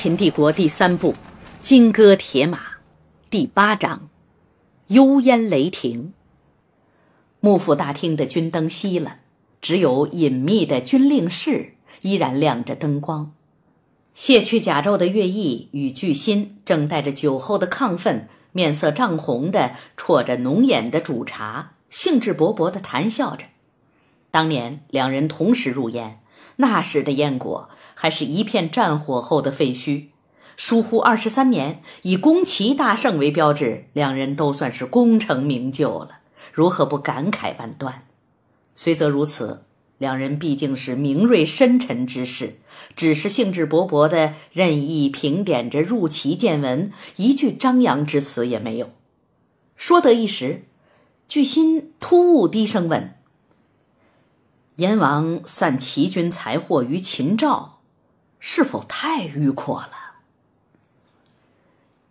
《秦帝国》第三部，《金戈铁马》第八章，《幽烟雷霆》。幕府大厅的军灯熄了，只有隐秘的军令室依然亮着灯光。卸去甲胄的乐毅与巨心正带着酒后的亢奋，面色涨红的啜着浓眼的煮茶，兴致勃勃的谈笑着。当年两人同时入燕，那时的燕国。还是一片战火后的废墟。疏忽二十三年，以攻齐大胜为标志，两人都算是功成名就了，如何不感慨万端？虽则如此，两人毕竟是明锐深沉之士，只是兴致勃勃地任意评点着入齐见闻，一句张扬之词也没有。说得一时，巨心突兀低声问：“燕王散齐军财货于秦赵。”是否太迂阔了？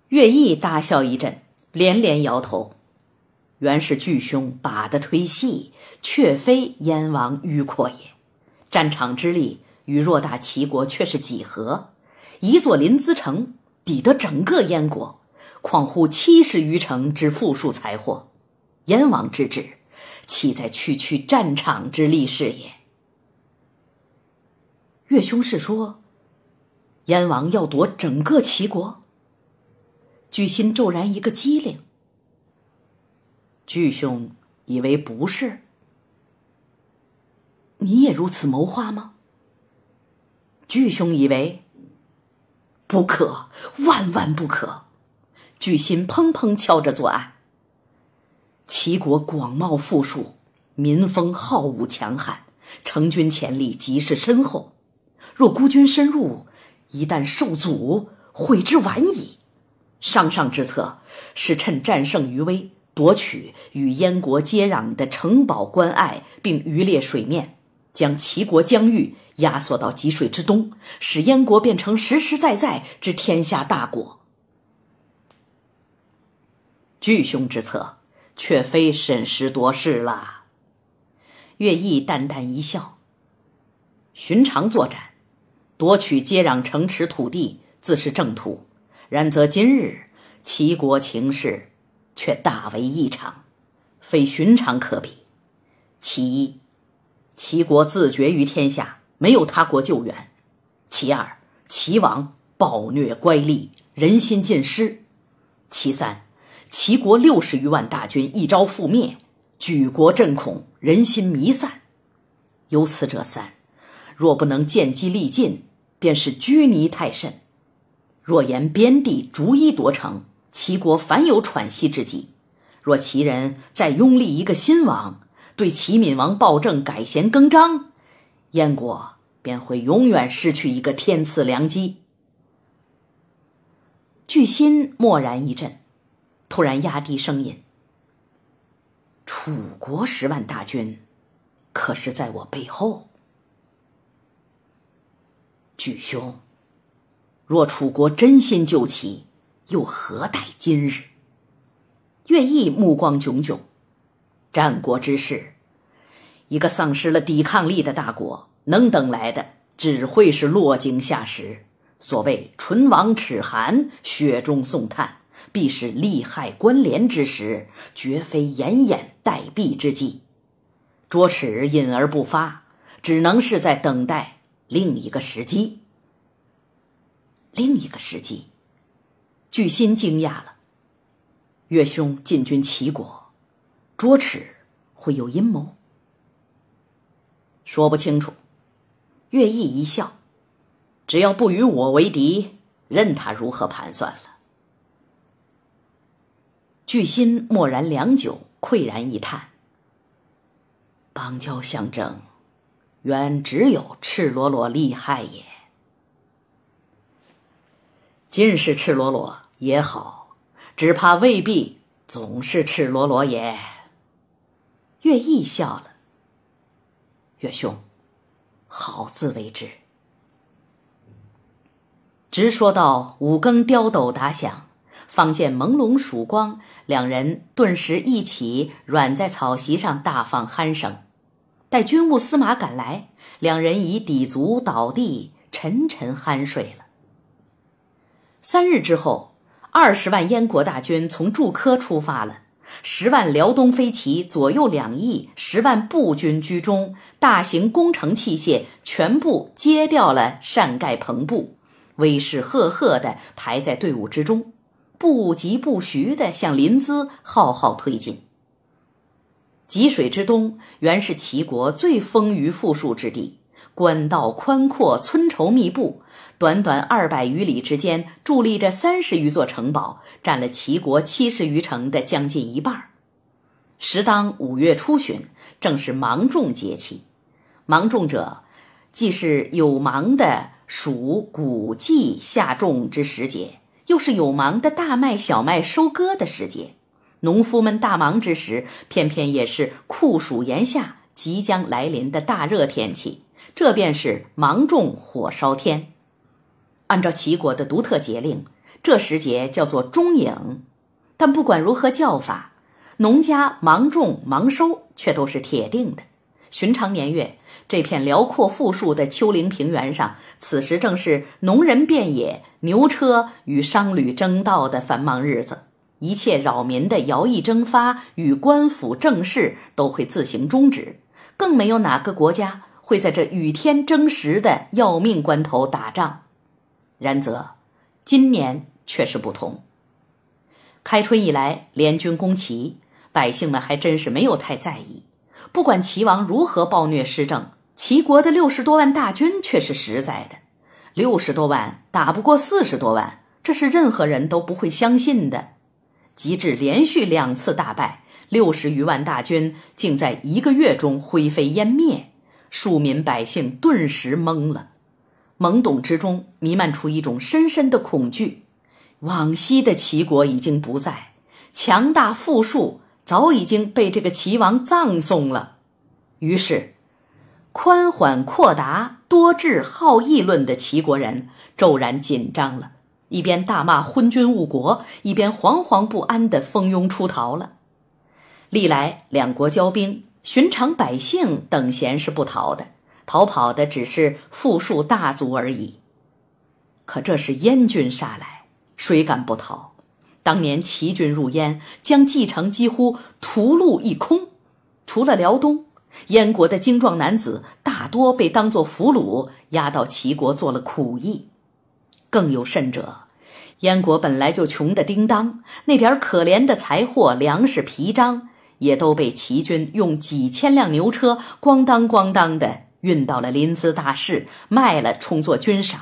乐毅大笑一阵，连连摇头。原是巨兄把的推戏，却非燕王迂阔也。战场之力与偌大齐国却是几何？一座临淄城抵得整个燕国，况乎七十余城之富庶财货？燕王之志，岂在区区战场之力是也？乐兄是说？燕王要夺整个齐国，巨心骤然一个机灵。巨兄以为不是，你也如此谋划吗？巨兄以为不可，万万不可！巨心砰砰敲着作案。齐国广袤富庶，民风好武强悍，成军潜力极是深厚，若孤军深入。一旦受阻，悔之晚矣。上上之策是趁战胜余威，夺取与燕国接壤的城堡关隘，并渔猎水面，将齐国疆域压缩到济水之东，使燕国变成实实在在之天下大国。巨凶之策，却非审时度势了。乐毅淡淡一笑，寻常作战。夺取接壤城池土地，自是正途。然则今日齐国情势却大为异常，非寻常可比。其一，齐国自绝于天下，没有他国救援；其二，齐王暴虐乖戾，人心尽失；其三，齐国六十余万大军一朝覆灭，举国震恐，人心弥散。由此者三，若不能见机力尽。便是拘泥太甚。若沿边地逐一夺城，齐国凡有喘息之机；若齐人再拥立一个新王，对齐闵王暴政改弦更张，燕国便会永远失去一个天赐良机。巨心蓦然一震，突然压低声音：“楚国十万大军，可是在我背后。”举兄，若楚国真心救齐，又何待今日？乐毅目光炯炯。战国之事，一个丧失了抵抗力的大国，能等来的只会是落井下石。所谓唇亡齿寒，雪中送炭，必是利害关联之时，绝非掩奄待毙之计。卓齿隐而不发，只能是在等待。另一个时机，另一个时机，巨心惊讶了。岳兄进军齐国，卓尺会有阴谋？说不清楚。乐毅一笑，只要不与我为敌，任他如何盘算了。巨心默然良久，喟然一叹：邦交相争。原只有赤裸裸厉害也，尽是赤裸裸也好，只怕未必总是赤裸裸也。乐毅笑了，岳兄，好自为之。直说到五更刁斗打响，方见朦胧曙光，两人顿时一起软在草席上，大放鼾声。待军务司马赶来，两人已抵足倒地，沉沉酣睡了。三日之后，二十万燕国大军从驻科出发了，十万辽东飞骑左右两翼，十万步军居中，大型工程器械全部揭掉了扇盖篷布，威势赫赫的排在队伍之中，不疾不徐地向临淄浩浩推进。汲水之东，原是齐国最丰腴富庶之地，官道宽阔，村稠密布。短短二百余里之间，伫立着三十余座城堡，占了齐国七十余城的将近一半。时当五月初旬，正是芒种节气。芒种者，既是有芒的黍谷季夏种之时节，又是有芒的大麦、小麦收割的时节。农夫们大忙之时，偏偏也是酷暑炎夏即将来临的大热天气，这便是芒种火烧天。按照齐国的独特节令，这时节叫做中影，但不管如何叫法，农家芒种芒收却都是铁定的。寻常年月，这片辽阔富庶的丘陵平原上，此时正是农人遍野、牛车与商旅争道的繁忙日子。一切扰民的徭役征发与官府政事都会自行终止，更没有哪个国家会在这与天争食的要命关头打仗。然则，今年却是不同。开春以来，联军攻齐，百姓们还真是没有太在意。不管齐王如何暴虐施政，齐国的六十多万大军却是实在的。六十多万打不过四十多万，这是任何人都不会相信的。及至连续两次大败，六十余万大军竟在一个月中灰飞烟灭，庶民百姓顿时懵了，懵懂之中弥漫出一种深深的恐惧。往昔的齐国已经不在，强大富庶早已经被这个齐王葬送了。于是，宽缓阔达、多智好议论的齐国人骤然紧张了。一边大骂昏君误国，一边惶惶不安地蜂拥出逃了。历来两国交兵，寻常百姓等闲是不逃的，逃跑的只是富庶大族而已。可这是燕军杀来，谁敢不逃？当年齐军入燕，将继城几乎屠戮一空，除了辽东，燕国的精壮男子大多被当作俘虏，押到齐国做了苦役。更有甚者，燕国本来就穷得叮当，那点可怜的财货、粮食、皮张，也都被齐军用几千辆牛车，咣当咣当的运到了临淄大市，卖了充作军饷。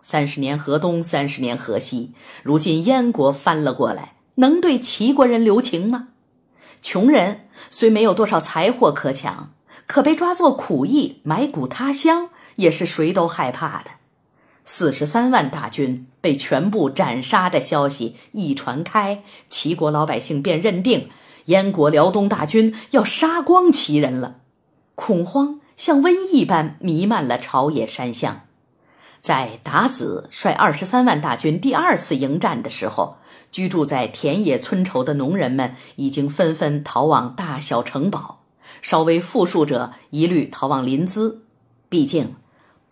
三十年河东，三十年河西，如今燕国翻了过来，能对齐国人留情吗？穷人虽没有多少财货可抢，可被抓做苦役、埋骨他乡，也是谁都害怕的。四十三万大军被全部斩杀的消息一传开，齐国老百姓便认定燕国辽东大军要杀光齐人了，恐慌像瘟疫般弥漫了朝野山乡。在达子率二十三万大军第二次迎战的时候，居住在田野村畴的农人们已经纷纷逃往大小城堡，稍微富庶者一律逃往临淄，毕竟。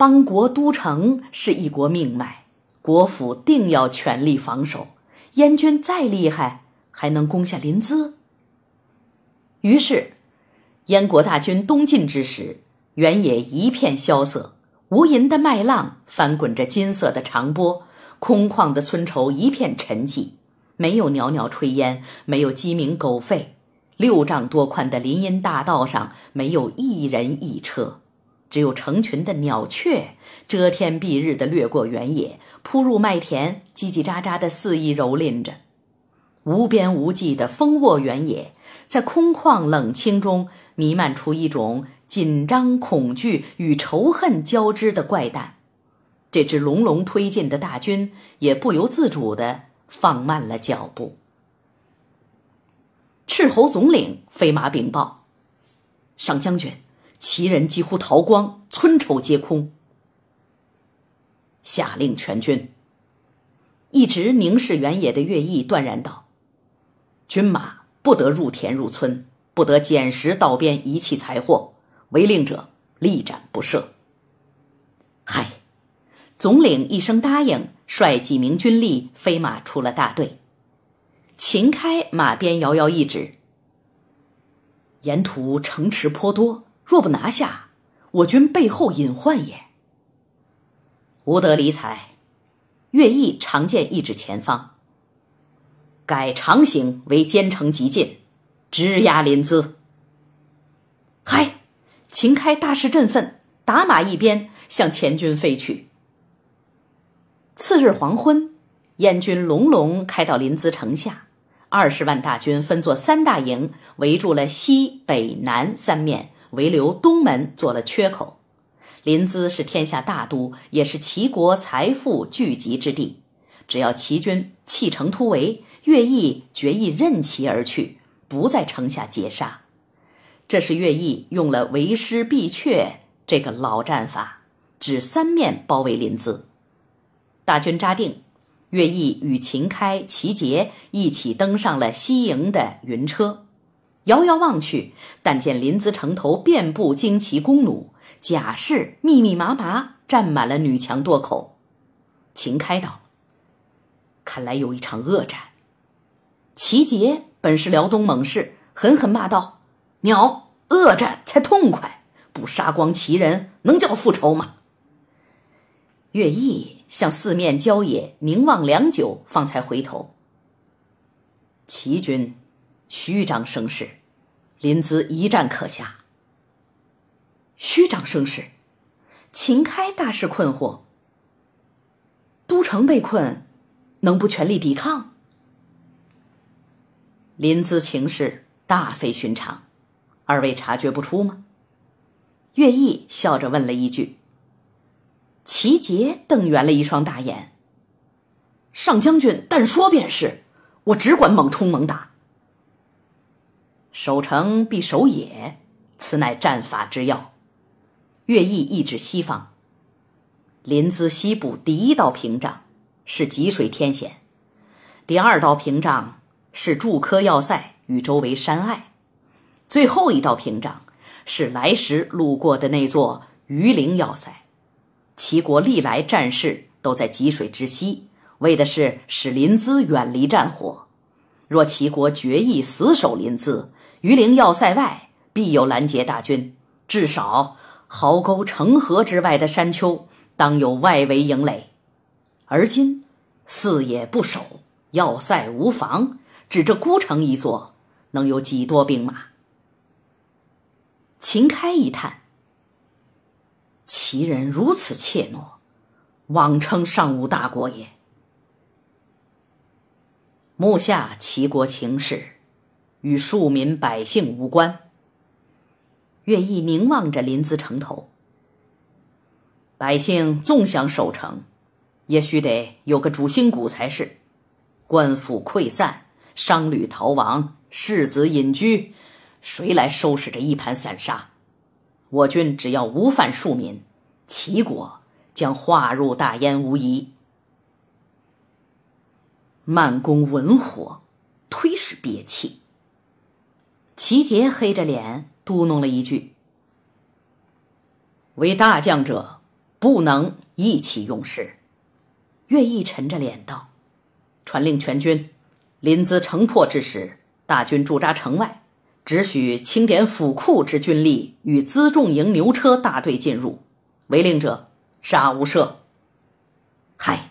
邦国都城是一国命脉，国府定要全力防守。燕军再厉害，还能攻下临淄？于是，燕国大军东进之时，原野一片萧瑟，无垠的麦浪翻滚着金色的长波，空旷的村畴一片沉寂，没有袅袅炊烟，没有鸡鸣狗吠。六丈多宽的林荫大道上，没有一人一车。只有成群的鸟雀遮天蔽日的掠过原野，扑入麦田，叽叽喳喳的肆意蹂躏着无边无际的蜂卧原野，在空旷冷清中弥漫出一种紧张、恐惧与仇恨交织的怪诞。这支隆隆推进的大军也不由自主的放慢了脚步。赤候总领飞马禀报，上将军。其人几乎逃光，村畴皆空。下令全军。一直凝视原野的乐毅断然道：“军马不得入田入村，不得捡拾道边遗弃财货，违令者立斩不赦。”嗨，总领一声答应，率几名军吏飞马出了大队。秦开马鞭遥遥一指，沿途城池颇多。若不拿下，我军背后隐患也。无得理睬。乐毅长剑一指前方，改长行为兼程急进，直压临淄。嗨，秦开大势振奋，打马一鞭向前军飞去。次日黄昏，燕军隆隆开到临淄城下，二十万大军分作三大营，围住了西北南三面。唯留东门做了缺口。临淄是天下大都，也是齐国财富聚集之地。只要齐军弃城突围，乐毅决意任其而去，不在城下截杀。这是乐毅用了“为师必阙”这个老战法，指三面包围临淄。大军扎定，乐毅与秦开、齐杰一起登上了西营的云车。遥遥望去，但见临淄城头遍布旌旗、弓弩、甲士，密密麻麻，站满了女墙垛口。秦开道：“看来有一场恶战。”齐杰本是辽东猛士，狠狠骂道：“鸟，恶战才痛快！不杀光齐人，能叫复仇吗？”乐毅向四面郊野凝望良久，方才回头。齐军。虚张声势，林淄一战可下。虚张声势，秦开大是困惑。都城被困，能不全力抵抗？林淄情势大非寻常，二位察觉不出吗？乐毅笑着问了一句。齐杰瞪圆了一双大眼。上将军但说便是，我只管猛冲猛打。守城必守野，此乃战法之要。乐毅意指西方。临淄西部第一道屏障是吉水天险，第二道屏障是筑柯要塞与周围山隘，最后一道屏障是来时路过的那座鱼林要塞。齐国历来战事都在吉水之西，为的是使临淄远离战火。若齐国决意死守临淄，鱼林要塞外必有拦截大军，至少壕沟成河之外的山丘当有外围营垒。而今四野不守，要塞无防，只这孤城一座，能有几多兵马？秦开一叹：“齐人如此怯懦，妄称尚无大国也。”目下齐国情势。与庶民百姓无关。乐毅凝望着临淄城头，百姓纵想守城，也许得有个主心骨才是。官府溃散，商旅逃亡，士子隐居，谁来收拾这一盘散沙？我军只要无犯庶民，齐国将化入大烟无疑。慢工稳火，推是憋气。齐杰黑着脸嘟哝了一句：“为大将者，不能意气用事。”乐毅沉着脸道：“传令全军，临淄城破之时，大军驻扎城外，只许清点府库之军力与辎重营牛车大队进入，违令者杀无赦。”嗨，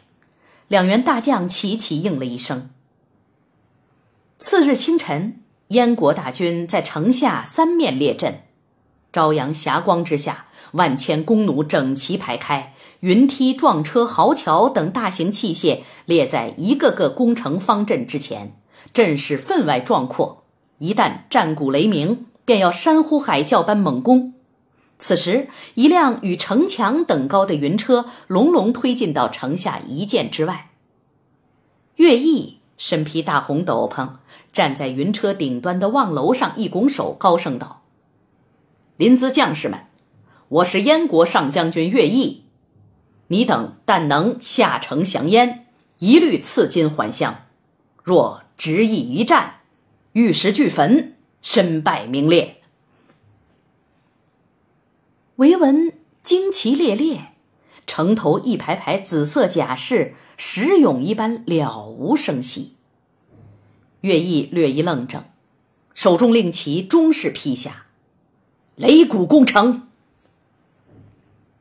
两员大将齐齐应了一声。次日清晨。燕国大军在城下三面列阵，朝阳霞光之下，万千弓弩整齐排开，云梯、撞车、壕桥等大型器械列在一个个攻城方阵之前，阵势分外壮阔。一旦战鼓雷鸣，便要山呼海啸般猛攻。此时，一辆与城墙等高的云车隆隆推进到城下一箭之外。乐毅身披大红斗篷。站在云车顶端的望楼上，一拱手，高声道：“临淄将士们，我是燕国上将军乐毅，你等但能下城降燕，一律赐金还乡；若执意一战，玉石俱焚，身败名裂。”唯闻旌旗猎猎，城头一排排紫色甲士，石俑一般，了无声息。乐毅略一愣怔，手中令旗终是劈下，擂鼓攻城。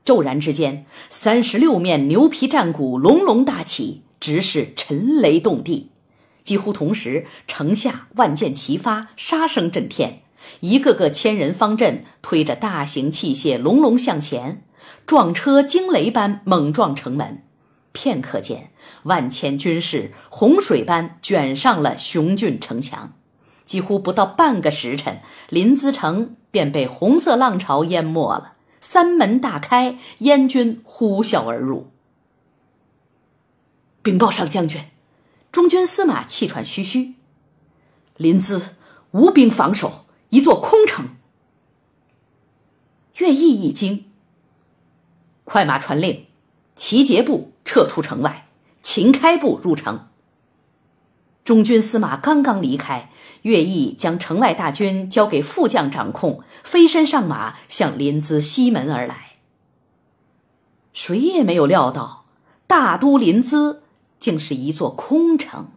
骤然之间，三十六面牛皮战鼓隆隆大起，直是沉雷动地。几乎同时，城下万箭齐发，杀声震天。一个个千人方阵推着大型器械隆隆向前，撞车惊雷般猛撞城门。片刻间，万千军士洪水般卷上了雄俊城墙，几乎不到半个时辰，临淄城便被红色浪潮淹没了。三门大开，燕军呼啸而入。禀报上将军，中军司马气喘吁吁：“临淄无兵防守，一座空城。”乐毅一惊，快马传令，齐节部。撤出城外，秦开步入城。中军司马刚刚离开，乐毅将城外大军交给副将掌控，飞身上马向临淄西门而来。谁也没有料到，大都临淄竟是一座空城。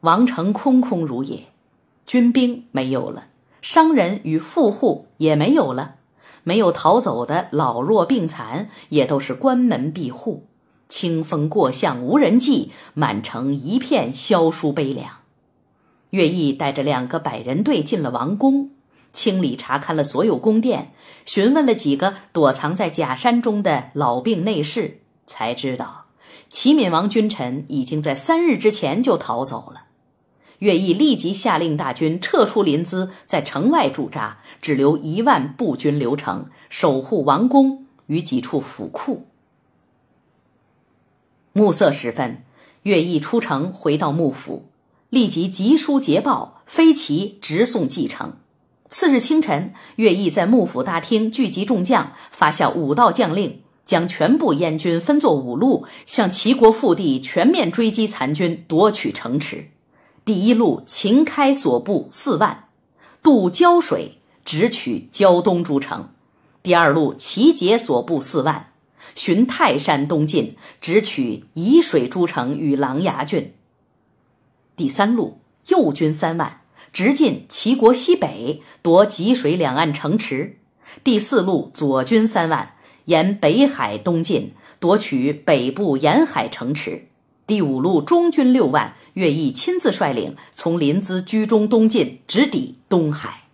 王城空空如也，军兵没有了，商人与富户也没有了。没有逃走的老弱病残，也都是关门闭户。清风过巷无人迹，满城一片萧疏悲凉。乐毅带着两个百人队进了王宫，清理查看了所有宫殿，询问了几个躲藏在假山中的老病内侍，才知道齐闵王君臣已经在三日之前就逃走了。乐毅立即下令大军撤出临淄，在城外驻扎，只留一万步军留城守护王宫与几处府库。暮色时分，乐毅出城回到幕府，立即急书捷报，飞骑直送蓟城。次日清晨，乐毅在幕府大厅聚集众将，发下五道将令，将全部燕军分作五路，向齐国腹地全面追击残军，夺取城池。第一路秦开所部四万，渡胶水，直取胶东诸城；第二路齐杰所部四万，寻泰山东进，直取沂水诸城与琅琊郡；第三路右军三万，直进齐国西北，夺济水两岸城池；第四路左军三万，沿北海东进，夺取北部沿海城池。第五路中军六万，乐毅亲自率领，从临淄居中东进，直抵东海。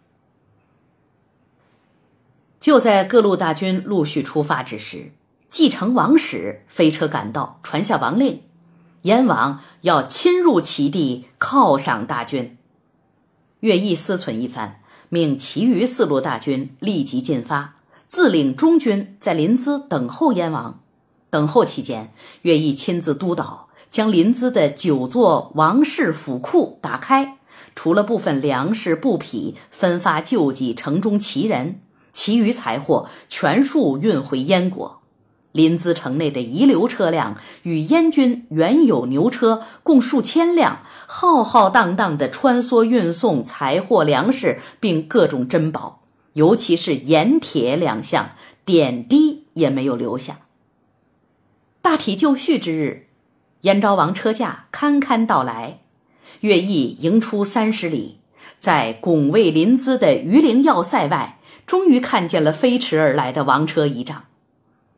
就在各路大军陆续出发之时，继承王使飞车赶到，传下王令：燕王要侵入齐地，犒赏大军。乐毅思忖一番，命其余四路大军立即进发，自领中军在临淄等候燕王。等候期间，乐毅亲自督导。将临淄的九座王室府库打开，除了部分粮食、布匹分发救济城中奇人，其余财货全数运回燕国。临淄城内的遗留车辆与燕军原有牛车共数千辆，浩浩荡荡的穿梭运送财货、粮食，并各种珍宝，尤其是盐铁两项，点滴也没有留下。大体就绪之日。燕昭王车驾堪堪到来，乐毅迎出三十里，在拱卫临淄的鱼林要塞外，终于看见了飞驰而来的王车仪仗。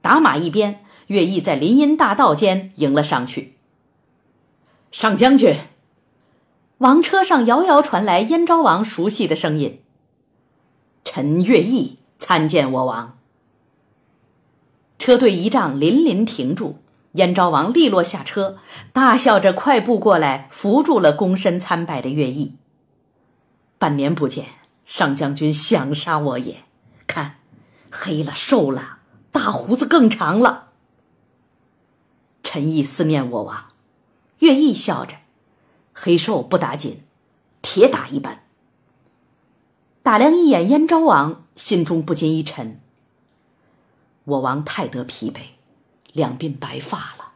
打马一边，乐毅在林荫大道间迎了上去。上将军，王车上遥遥传来燕昭王熟悉的声音：“臣乐毅参见我王。”车队仪仗林林停住。燕昭王利落下车，大笑着快步过来，扶住了躬身参拜的乐毅。半年不见，上将军想杀我也？看，黑了，瘦了，大胡子更长了。陈毅思念我王，乐毅笑着，黑瘦不打紧，铁打一般。打量一眼燕昭王，心中不禁一沉。我王太得疲惫。两鬓白发了，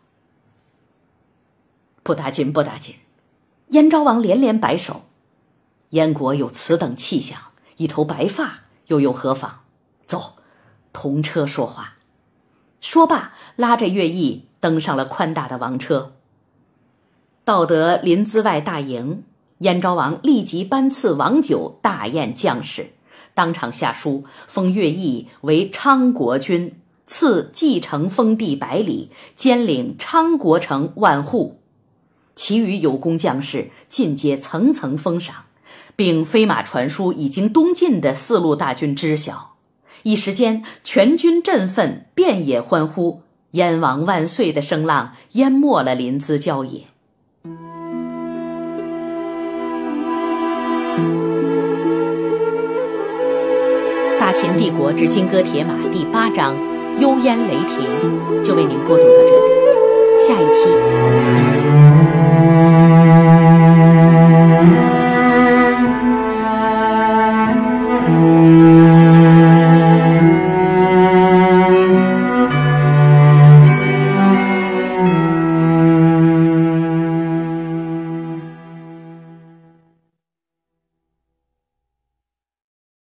不打紧，不打紧。燕昭王连连摆手，燕国有此等气象，一头白发又有何妨？走，同车说话。说罢，拉着乐毅登上了宽大的王车。到得临淄外大营，燕昭王立即颁赐王酒，大宴将士，当场下书封乐毅为昌国君。赐继城封地百里，兼领昌国城万户，其余有功将士尽皆层层封赏，并飞马传书，已经东晋的四路大军知晓。一时间，全军振奋，遍野欢呼“燕王万岁”的声浪淹没了临淄郊野。大秦帝国之金戈铁马第八章。幽烟雷霆，就为您播读到这里。下一期。再见。